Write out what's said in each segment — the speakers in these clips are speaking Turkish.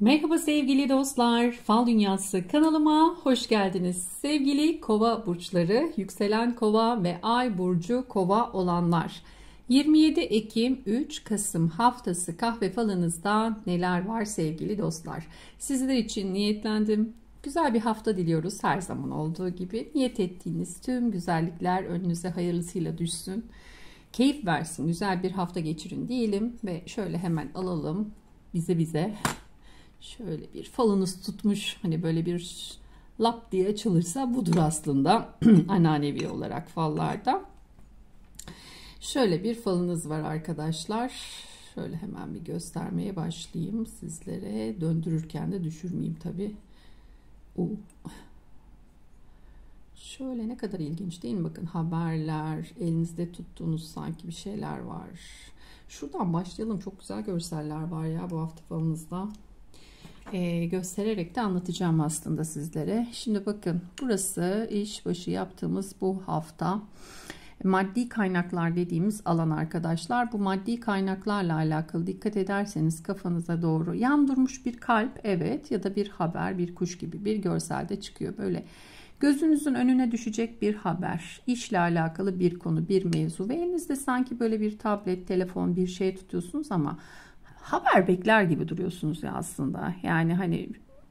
Merhaba sevgili dostlar. Fal Dünyası kanalıma hoş geldiniz. Sevgili Kova burçları, yükselen Kova ve Ay burcu Kova olanlar. 27 Ekim 3 Kasım haftası kahve falınızda neler var sevgili dostlar? Sizler için niyetlendim. Güzel bir hafta diliyoruz her zaman olduğu gibi. Niyet ettiğiniz tüm güzellikler önünüze hayırlısıyla düşsün. Keyif versin, güzel bir hafta geçirin diyelim ve şöyle hemen alalım bize bize şöyle bir falınız tutmuş hani böyle bir lap diye açılırsa budur aslında ananevi olarak fallarda. Şöyle bir falınız var arkadaşlar. Şöyle hemen bir göstermeye başlayayım sizlere. Döndürürken de düşürmeyeyim tabi. Şöyle ne kadar ilginç değil mi? Bakın haberler, elinizde tuttuğunuz sanki bir şeyler var. Şuradan başlayalım. Çok güzel görseller var ya bu hafta falınızda e, göstererek de anlatacağım aslında sizlere. Şimdi bakın burası iş başı yaptığımız bu hafta maddi kaynaklar dediğimiz alan arkadaşlar. Bu maddi kaynaklarla alakalı dikkat ederseniz kafanıza doğru yan durmuş bir kalp evet ya da bir haber bir kuş gibi bir görselde çıkıyor böyle. Gözünüzün önüne düşecek bir haber, işle alakalı bir konu, bir mevzu ve elinizde sanki böyle bir tablet, telefon, bir şey tutuyorsunuz ama haber bekler gibi duruyorsunuz ya aslında. Yani hani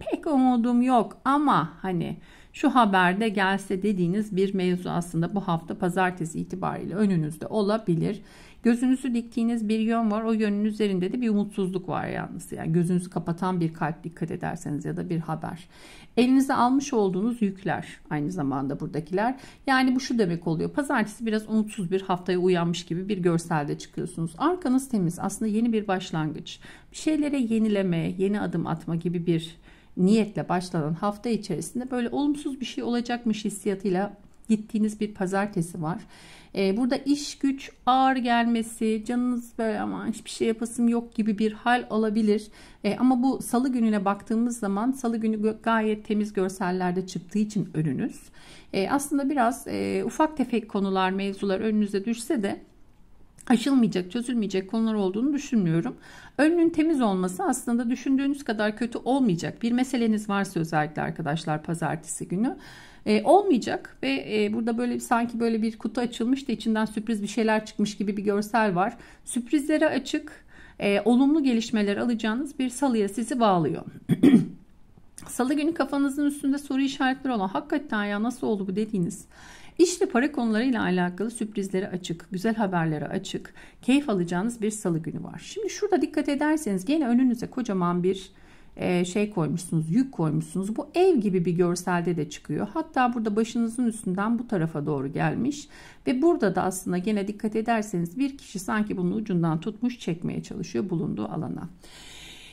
pek umudum yok ama hani şu haberde gelse dediğiniz bir mevzu aslında bu hafta pazartesi itibariyle önünüzde olabilir. Gözünüzü diktiğiniz bir yön var. O yönün üzerinde de bir umutsuzluk var yalnız. Yani gözünüzü kapatan bir kalp dikkat ederseniz ya da bir haber. Elinize almış olduğunuz yükler aynı zamanda buradakiler. Yani bu şu demek oluyor. Pazartesi biraz umutsuz bir haftaya uyanmış gibi bir görselde çıkıyorsunuz. Arkanız temiz. Aslında yeni bir başlangıç. Bir şeylere yenileme, yeni adım atma gibi bir niyetle başlanan hafta içerisinde böyle olumsuz bir şey olacakmış hissiyatıyla gittiğiniz bir pazartesi var. Ee, burada iş güç ağır gelmesi, canınız böyle ama hiçbir şey yapasım yok gibi bir hal olabilir. Ee, ama bu salı gününe baktığımız zaman salı günü gayet temiz görsellerde çıktığı için önünüz. Ee, aslında biraz e, ufak tefek konular, mevzular önünüze düşse de aşılmayacak, çözülmeyecek konular olduğunu düşünmüyorum. Önünün temiz olması aslında düşündüğünüz kadar kötü olmayacak. Bir meseleniz varsa özellikle arkadaşlar pazartesi günü e, olmayacak ve e, burada böyle sanki böyle bir kutu açılmış da içinden sürpriz bir şeyler çıkmış gibi bir görsel var. Sürprizlere açık, e, olumlu gelişmeler alacağınız bir salıya sizi bağlıyor. Salı günü kafanızın üstünde soru işaretleri olan hakikaten ya nasıl oldu bu dediğiniz İş ve para konularıyla alakalı sürprizlere açık, güzel haberlere açık, keyif alacağınız bir salı günü var. Şimdi şurada dikkat ederseniz gene önünüze kocaman bir e, şey koymuşsunuz, yük koymuşsunuz. Bu ev gibi bir görselde de çıkıyor. Hatta burada başınızın üstünden bu tarafa doğru gelmiş ve burada da aslında gene dikkat ederseniz bir kişi sanki bunun ucundan tutmuş çekmeye çalışıyor bulunduğu alana.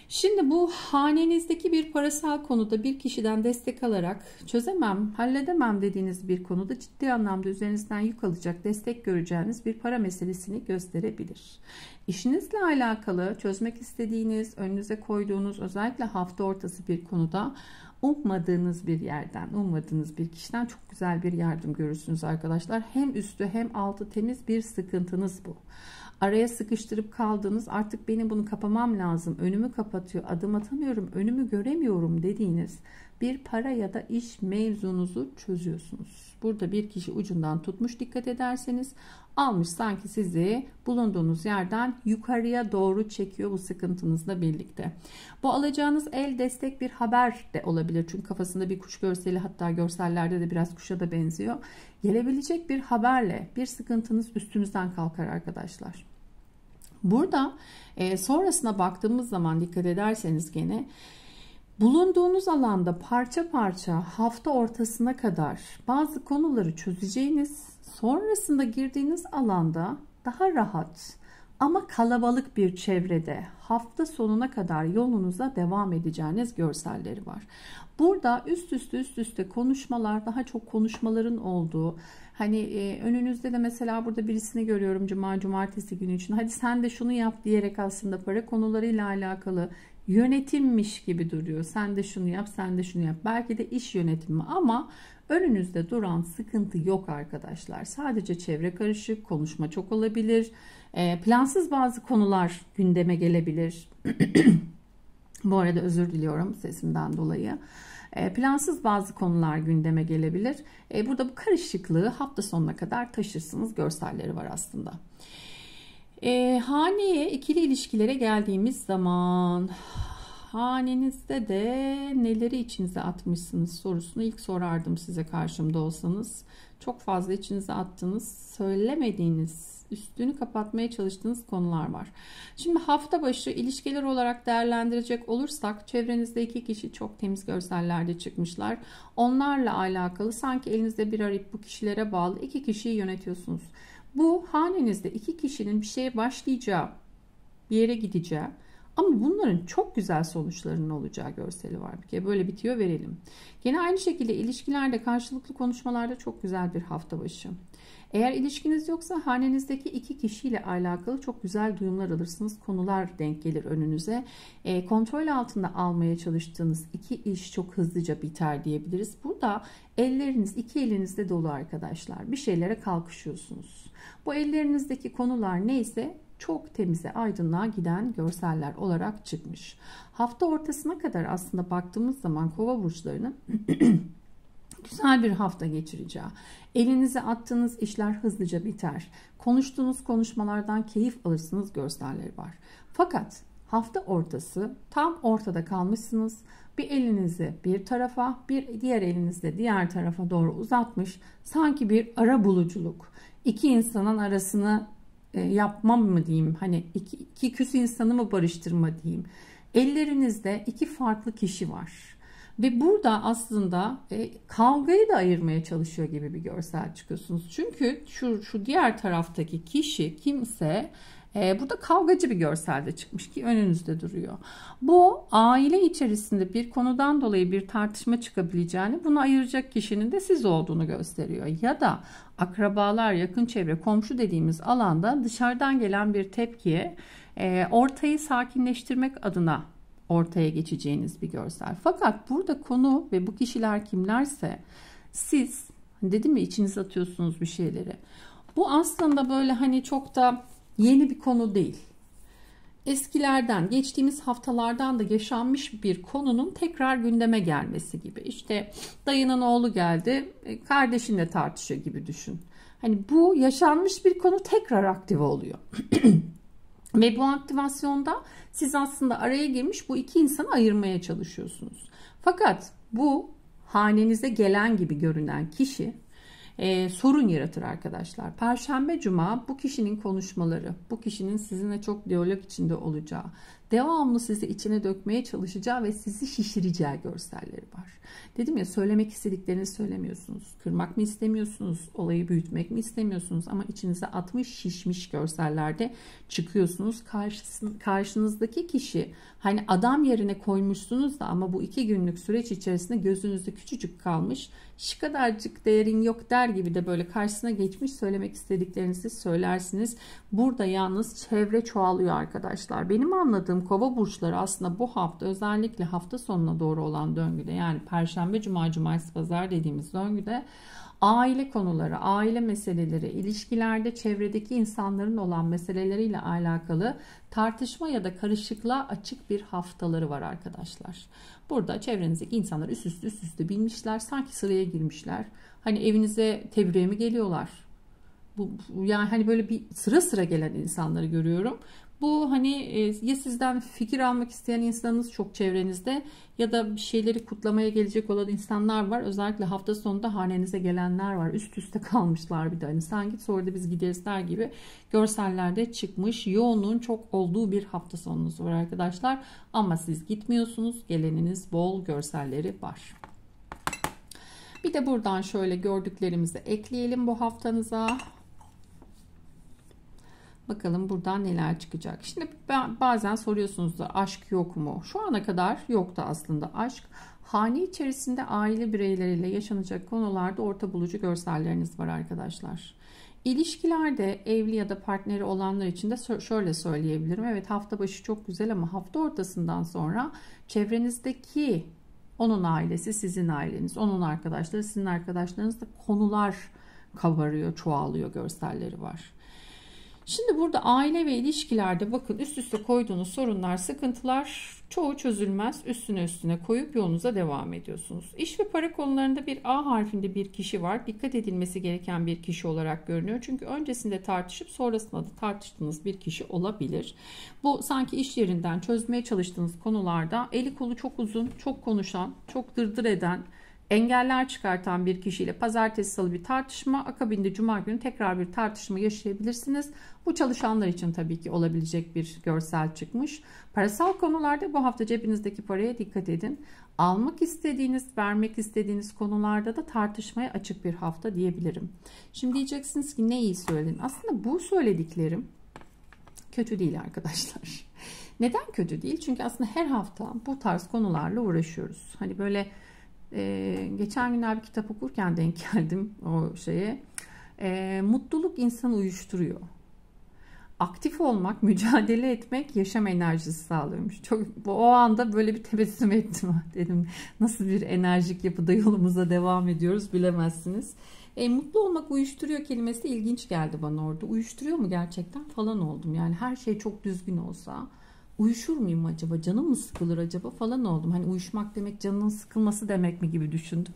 Şimdi bu hanenizdeki bir parasal konuda bir kişiden destek alarak çözemem, halledemem dediğiniz bir konuda ciddi anlamda üzerinizden yük alacak, destek göreceğiniz bir para meselesini gösterebilir. İşinizle alakalı çözmek istediğiniz, önünüze koyduğunuz özellikle hafta ortası bir konuda ummadığınız bir yerden, ummadığınız bir kişiden çok güzel bir yardım görürsünüz arkadaşlar. Hem üstü hem altı temiz bir sıkıntınız bu araya sıkıştırıp kaldığınız artık benim bunu kapamam lazım önümü kapatıyor adım atamıyorum önümü göremiyorum dediğiniz bir para ya da iş mevzunuzu çözüyorsunuz. Burada bir kişi ucundan tutmuş dikkat ederseniz almış sanki sizi bulunduğunuz yerden yukarıya doğru çekiyor bu sıkıntınızla birlikte. Bu alacağınız el destek bir haber de olabilir. Çünkü kafasında bir kuş görseli hatta görsellerde de biraz kuşa da benziyor. Gelebilecek bir haberle bir sıkıntınız üstünüzden kalkar arkadaşlar. Burada e, sonrasına baktığımız zaman dikkat ederseniz gene Bulunduğunuz alanda parça parça hafta ortasına kadar bazı konuları çözeceğiniz, sonrasında girdiğiniz alanda daha rahat ama kalabalık bir çevrede hafta sonuna kadar yolunuza devam edeceğiniz görselleri var. Burada üst üste üst üste konuşmalar daha çok konuşmaların olduğu hani e, önünüzde de mesela burada birisini görüyorum cuma cumartesi günü için hadi sen de şunu yap diyerek aslında para konularıyla alakalı yönetimmiş gibi duruyor. Sen de şunu yap, sen de şunu yap. Belki de iş yönetimi ama önünüzde duran sıkıntı yok arkadaşlar. Sadece çevre karışık, konuşma çok olabilir. E, plansız bazı konular gündeme gelebilir. Bu arada özür diliyorum sesimden dolayı. E, plansız bazı konular gündeme gelebilir. E, burada bu karışıklığı hafta sonuna kadar taşırsınız. Görselleri var aslında. E, haneye ikili ilişkilere geldiğimiz zaman hanenizde de neleri içinize atmışsınız sorusunu ilk sorardım size karşımda olsanız. Çok fazla içinize attığınız, söylemediğiniz, üstünü kapatmaya çalıştığınız konular var. Şimdi hafta başı ilişkiler olarak değerlendirecek olursak çevrenizde iki kişi çok temiz görsellerde çıkmışlar. Onlarla alakalı sanki elinizde bir arayıp bu kişilere bağlı iki kişiyi yönetiyorsunuz. Bu hanenizde iki kişinin bir şeye başlayacağı, bir yere gideceği ama bunların çok güzel sonuçlarının olacağı görseli var bir kere. Böyle bitiyor verelim. Gene aynı şekilde ilişkilerde karşılıklı konuşmalarda çok güzel bir hafta başı. Eğer ilişkiniz yoksa hanenizdeki iki kişiyle alakalı çok güzel duyumlar alırsınız. Konular denk gelir önünüze. E, kontrol altında almaya çalıştığınız iki iş çok hızlıca biter diyebiliriz. Burada elleriniz iki elinizde dolu arkadaşlar. Bir şeylere kalkışıyorsunuz. Bu ellerinizdeki konular neyse çok temize aydınlığa giden görseller olarak çıkmış. Hafta ortasına kadar aslında baktığımız zaman kova burçlarının güzel bir hafta geçireceği, elinize attığınız işler hızlıca biter, konuştuğunuz konuşmalardan keyif alırsınız gösterleri var. Fakat hafta ortası tam ortada kalmışsınız. Bir elinizi bir tarafa, bir diğer elinizle diğer tarafa doğru uzatmış. Sanki bir ara buluculuk. İki insanın arasını e, yapmam mı diyeyim? Hani iki, iki küs insanı mı barıştırma diyeyim? Ellerinizde iki farklı kişi var ve burada aslında e, kavgayı da ayırmaya çalışıyor gibi bir görsel çıkıyorsunuz. Çünkü şu, şu diğer taraftaki kişi kimse e, burada kavgacı bir görselde çıkmış ki önünüzde duruyor. Bu aile içerisinde bir konudan dolayı bir tartışma çıkabileceğini bunu ayıracak kişinin de siz olduğunu gösteriyor. Ya da akrabalar, yakın çevre, komşu dediğimiz alanda dışarıdan gelen bir tepkiye e, ortayı sakinleştirmek adına ortaya geçeceğiniz bir görsel. Fakat burada konu ve bu kişiler kimlerse siz hani dedim mi içiniz atıyorsunuz bir şeyleri. Bu aslında böyle hani çok da yeni bir konu değil. Eskilerden, geçtiğimiz haftalardan da yaşanmış bir konunun tekrar gündeme gelmesi gibi. İşte dayının oğlu geldi, e, kardeşinle tartışıyor gibi düşün. Hani bu yaşanmış bir konu tekrar aktive oluyor. Ve bu aktivasyonda siz aslında araya girmiş bu iki insanı ayırmaya çalışıyorsunuz. Fakat bu hanenize gelen gibi görünen kişi e, sorun yaratır arkadaşlar. Perşembe, cuma bu kişinin konuşmaları, bu kişinin sizinle çok diyalog içinde olacağı, devamlı sizi içine dökmeye çalışacağı ve sizi şişireceği görselleri var. Dedim ya söylemek istediklerini söylemiyorsunuz. Kırmak mı istemiyorsunuz? Olayı büyütmek mi istemiyorsunuz? Ama içinize atmış şişmiş görsellerde çıkıyorsunuz. Karşısın, karşınızdaki kişi hani adam yerine koymuşsunuz da ama bu iki günlük süreç içerisinde gözünüzde küçücük kalmış. Şu kadarcık değerin yok der gibi de böyle karşısına geçmiş söylemek istediklerinizi söylersiniz. Burada yalnız çevre çoğalıyor arkadaşlar. Benim anladığım saydığım kova burçları aslında bu hafta özellikle hafta sonuna doğru olan döngüde yani perşembe, cuma, cumartesi, pazar dediğimiz döngüde aile konuları, aile meseleleri, ilişkilerde çevredeki insanların olan meseleleriyle alakalı tartışma ya da karışıklığa açık bir haftaları var arkadaşlar. Burada çevrenizdeki insanlar üst üste üst üste binmişler, sanki sıraya girmişler. Hani evinize tebriğe mi geliyorlar? Bu, bu, yani hani böyle bir sıra sıra gelen insanları görüyorum. Bu hani e, ya sizden fikir almak isteyen insanınız çok çevrenizde ya da bir şeyleri kutlamaya gelecek olan insanlar var. Özellikle hafta sonunda hanenize gelenler var. Üst üste kalmışlar bir de hani git, sonra da biz gideriz der gibi görsellerde çıkmış. Yoğunluğun çok olduğu bir hafta sonunuz var arkadaşlar. Ama siz gitmiyorsunuz. Geleniniz bol görselleri var. Bir de buradan şöyle gördüklerimizi ekleyelim bu haftanıza. Bakalım buradan neler çıkacak. Şimdi bazen soruyorsunuz da aşk yok mu? Şu ana kadar yoktu aslında aşk. Hane içerisinde aile bireyleriyle yaşanacak konularda orta bulucu görselleriniz var arkadaşlar. İlişkilerde evli ya da partneri olanlar için de şöyle söyleyebilirim. Evet hafta başı çok güzel ama hafta ortasından sonra çevrenizdeki onun ailesi sizin aileniz, onun arkadaşları sizin arkadaşlarınızda konular kabarıyor, çoğalıyor görselleri var. Şimdi burada aile ve ilişkilerde bakın üst üste koyduğunuz sorunlar, sıkıntılar çoğu çözülmez. Üstüne üstüne koyup yolunuza devam ediyorsunuz. İş ve para konularında bir A harfinde bir kişi var. Dikkat edilmesi gereken bir kişi olarak görünüyor. Çünkü öncesinde tartışıp sonrasında da tartıştığınız bir kişi olabilir. Bu sanki iş yerinden çözmeye çalıştığınız konularda eli kolu çok uzun, çok konuşan, çok dırdır eden, engeller çıkartan bir kişiyle pazartesi salı bir tartışma akabinde cuma günü tekrar bir tartışma yaşayabilirsiniz. Bu çalışanlar için tabii ki olabilecek bir görsel çıkmış. Parasal konularda bu hafta cebinizdeki paraya dikkat edin. Almak istediğiniz, vermek istediğiniz konularda da tartışmaya açık bir hafta diyebilirim. Şimdi diyeceksiniz ki ne iyi söyledin. Aslında bu söylediklerim kötü değil arkadaşlar. Neden kötü değil? Çünkü aslında her hafta bu tarz konularla uğraşıyoruz. Hani böyle ee, geçen günler bir kitap okurken denk geldim o şeye. Ee, mutluluk insanı uyuşturuyor. Aktif olmak, mücadele etmek yaşam enerjisi sağlıyormuş. Çok o anda böyle bir tebessüm ettim dedim. Nasıl bir enerjik yapıda yolumuza devam ediyoruz bilemezsiniz. E, mutlu olmak uyuşturuyor kelimesi ilginç geldi bana orada. Uyuşturuyor mu gerçekten falan oldum. Yani her şey çok düzgün olsa, uyuşur muyum acaba canım mı sıkılır acaba falan oldum. Hani uyuşmak demek canının sıkılması demek mi gibi düşündüm.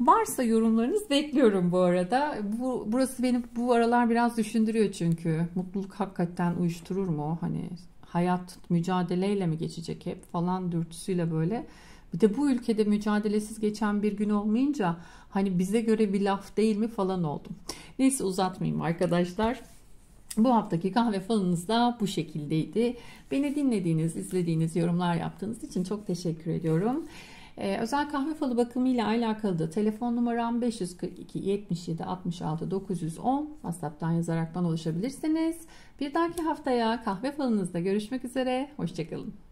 Varsa yorumlarınız bekliyorum bu arada. Bu, burası beni bu aralar biraz düşündürüyor çünkü. Mutluluk hakikaten uyuşturur mu? Hani hayat mücadeleyle mi geçecek hep falan dürtüsüyle böyle. Bir de bu ülkede mücadelesiz geçen bir gün olmayınca hani bize göre bir laf değil mi falan oldum. Neyse uzatmayayım arkadaşlar. Bu haftaki kahve falınız da bu şekildeydi. Beni dinlediğiniz, izlediğiniz, yorumlar yaptığınız için çok teşekkür ediyorum. Ee, özel kahve falı bakımı ile alakalı da telefon numaram 542 77 66 910 WhatsApp'tan yazarak bana ulaşabilirsiniz. Bir dahaki haftaya kahve falınızda görüşmek üzere. Hoşçakalın.